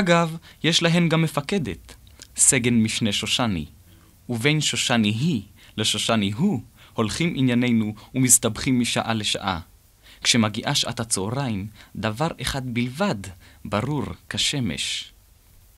אגב, יש להן גם מפקדת, סגן משנה שושני. ובין שושני היא לשושני הוא, הולכים ענייננו ומסתבכים משעה לשעה. כשמגיעה שעת הצהריים, דבר אחד בלבד ברור כשמש.